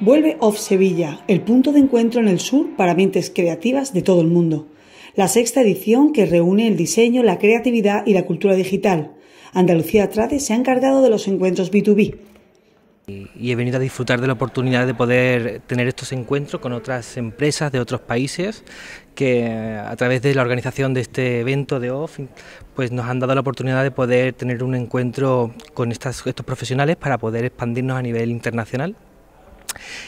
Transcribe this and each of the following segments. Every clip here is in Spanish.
Vuelve Off Sevilla, el punto de encuentro en el sur para mentes creativas de todo el mundo. La sexta edición que reúne el diseño, la creatividad y la cultura digital. Andalucía Trade se ha encargado de los encuentros B2B. Y he venido a disfrutar de la oportunidad de poder tener estos encuentros con otras empresas de otros países que a través de la organización de este evento de OFF pues nos han dado la oportunidad de poder tener un encuentro con estos profesionales para poder expandirnos a nivel internacional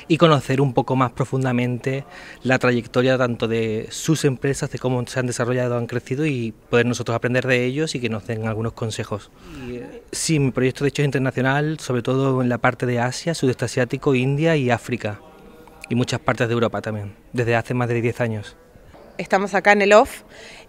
y conocer un poco más profundamente la trayectoria tanto de sus empresas, de cómo se han desarrollado, han crecido y poder nosotros aprender de ellos y que nos den algunos consejos. Eh, sí, mi proyecto de hecho es internacional, sobre todo en la parte de Asia, sudeste asiático, India y África y muchas partes de Europa también, desde hace más de 10 años estamos acá en el OFF,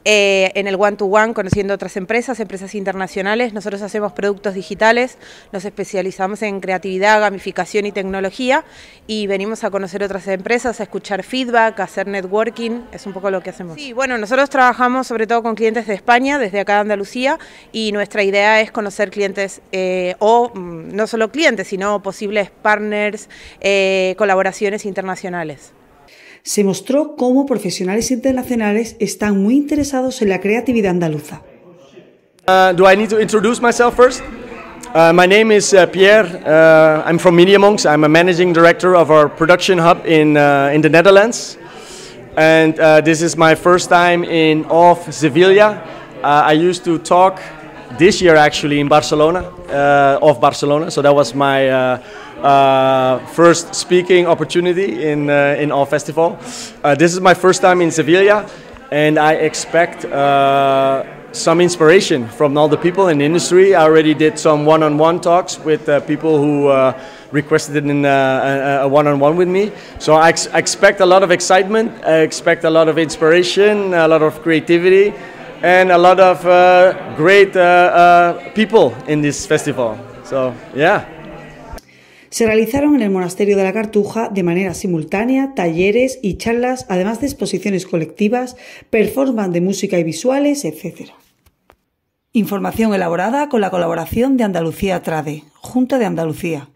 eh, en el one-to-one, conociendo otras empresas, empresas internacionales. Nosotros hacemos productos digitales, nos especializamos en creatividad, gamificación y tecnología y venimos a conocer otras empresas, a escuchar feedback, a hacer networking, es un poco lo que hacemos. Sí, bueno, nosotros trabajamos sobre todo con clientes de España, desde acá de Andalucía, y nuestra idea es conocer clientes eh, o mm, no solo clientes, sino posibles partners, eh, colaboraciones internacionales se mostró cómo profesionales internacionales están muy interesados en la creatividad andaluza. Uh, do I need to introduce myself first? Uh, my name is uh, Pierre. Uh, I'm from Media Monks. I'm a managing director of our production hub in, in the Netherlands. And this is my first time in off Sevilla. I used to talk this year actually in Barcelona, uh, of Barcelona. So that was my uh, uh, first speaking opportunity in uh, in our festival. Uh, this is my first time in Sevilla, and I expect. Uh, some inspiration from all the people in the industry. I already did some one-on-one talks with people who requested it in, a one-on-one -on -one with me. So I ex expect a lot of excitement. I expect a lot of inspiration, a lot of creativity, and a lot of uh, great uh, uh, people in this festival. So, yeah. Se realizaron en el Monasterio de la Cartuja de manera simultánea talleres y charlas, además de exposiciones colectivas, performance de música y visuales, etc. Información elaborada con la colaboración de Andalucía Trade, Junta de Andalucía.